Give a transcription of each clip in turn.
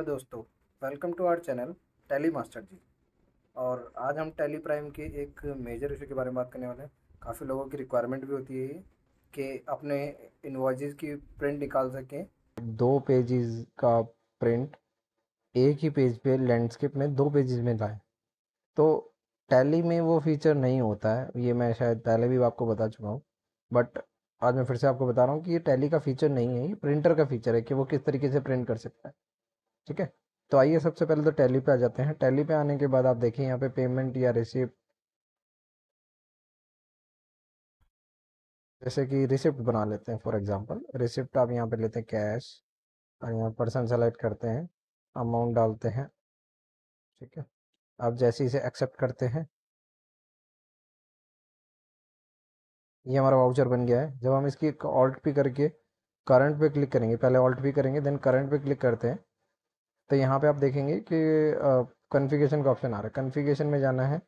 hello दोस्तों welcome to our channel Tally master ji और आज हम टैली प्राइम के एक मेजर इशू के बारे में बात करने वाले हैं काफ़ी लोगों की रिक्वायरमेंट भी होती है कि अपने इन्वाइजेस की प्रिंट निकाल सकें दो पेजेस का प्रिंट एक ही पेज पे लैंडस्केप में दो पेजेस में लाए तो टैली में वो फीचर नहीं होता है ये मैं शायद पहले भी आपको बता चुका हूँ बट आज मैं फिर से आपको बता रहा हूँ कि ये टैली का फीचर नहीं है ये प्रिंटर का फीचर है कि वो किस तरीके से प्रिंट कर सकता है ठीक है तो आइए सबसे पहले तो टैली पे आ जाते हैं टैली पे आने के बाद आप देखिए यहाँ पे पेमेंट या रिसिप्ट जैसे कि रिसिप्ट बना लेते हैं फॉर एग्जांपल रिसिप्ट आप यहाँ पे लेते हैं कैश और यहाँ पर्सन सेलेक्ट करते हैं अमाउंट डालते हैं ठीक है आप जैसे इसे एक्सेप्ट करते हैं ये हमारा वाउचर बन गया है जब हम इसकी ऑल्ट पी करके करंट पे क्लिक करेंगे पहले ऑल्ट पी करेंगे देन करंट पे क्लिक करते हैं तो यहाँ पे आप देखेंगे कि कॉन्फ़िगरेशन का ऑप्शन आ रहा है कॉन्फ़िगरेशन में जाना है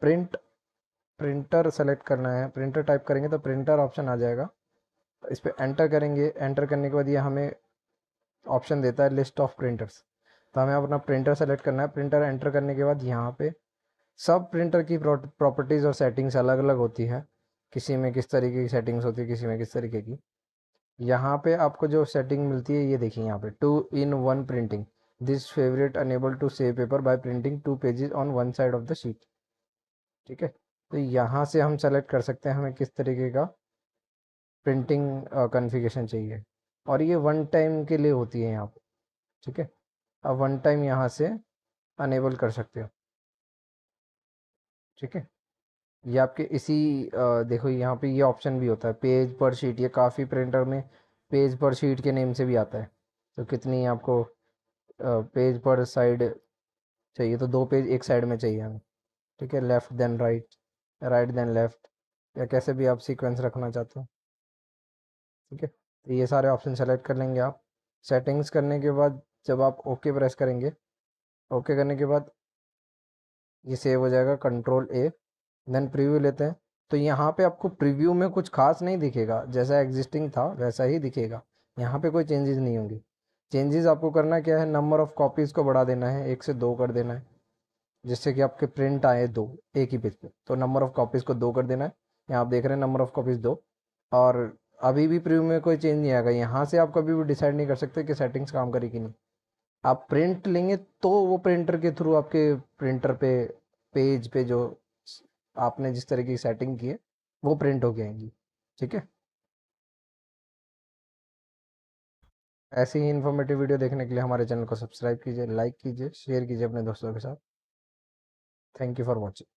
प्रिंट प्रिंटर सेलेक्ट करना है प्रिंटर टाइप करेंगे तो प्रिंटर ऑप्शन आ जाएगा इस पर एंटर करेंगे एंटर करने के बाद ये हमें ऑप्शन देता है लिस्ट ऑफ प्रिंटर्स तो हमें अपना प्रिंटर सेलेक्ट करना है प्रिंटर एंटर करने के बाद यहाँ पे सब प्रिंटर की प्रॉपर्टीज़ और सेटिंग्स अलग अलग होती है किसी में किस तरीके की सेटिंग्स होती है किसी में किस तरीके की यहाँ पे आपको जो सेटिंग मिलती है ये देखिए यहाँ पे two in one printing this favourite enable to save paper by printing two pages on one side of the sheet ठीक है तो यहाँ से हम सेलेक्ट कर सकते हैं हमें किस तरीके का प्रिंटिंग कन्फिगेशन चाहिए और ये वन टाइम के लिए होती है यहाँ पर ठीक है अब वन टाइम यहाँ से अनेबल कर सकते हो ठीक है ये आपके इसी आ, देखो यहाँ पे ये ऑप्शन भी होता है पेज पर शीट ये काफ़ी प्रिंटर में पेज पर शीट के नेम से भी आता है तो कितनी आपको पेज पर साइड चाहिए तो दो पेज एक साइड में चाहिए हमें ठीक है left then right right then left या कैसे भी आप सीक्वेंस रखना चाहते हो ठीक है तो ये सारे ऑप्शन सेलेक्ट कर लेंगे आप सेटिंग्स करने के बाद जब आप ओके okay प्रेस करेंगे ओके okay करने के बाद ये सेव हो जाएगा कंट्रोल ए देन प्रीव्यू लेते हैं तो यहाँ पे आपको प्रीव्यू में कुछ खास नहीं दिखेगा जैसा एग्जिस्टिंग था वैसा ही दिखेगा यहाँ पे कोई चेंजेस नहीं होंगे चेंजेस आपको करना क्या है नंबर ऑफ़ कॉपीज़ को बढ़ा देना है एक से दो कर देना है जिससे कि आपके प्रिंट आए दो एक ही पेज पे तो नंबर ऑफ़ कॉपीज़ को दो कर देना है यहाँ आप देख रहे हैं नंबर ऑफ़ कॉपीज़ दो और अभी भी प्रीव्यू में कोई चेंज नहीं आएगा यहाँ से आप कभी भी डिसाइड नहीं कर सकते कि सेटिंग्स काम करी कि नहीं आप प्रिंट लेंगे तो वो प्रिंटर के थ्रू आपके प्रिंटर पे पेज पे जो आपने जिस तरह की सेटिंग की है वो प्रिंट हो गएंगी ठीक है ऐसी ही इन्फॉर्मेटिव वीडियो देखने के लिए हमारे चैनल को सब्सक्राइब कीजिए लाइक कीजिए शेयर कीजिए अपने दोस्तों के साथ थैंक यू फॉर वॉचिंग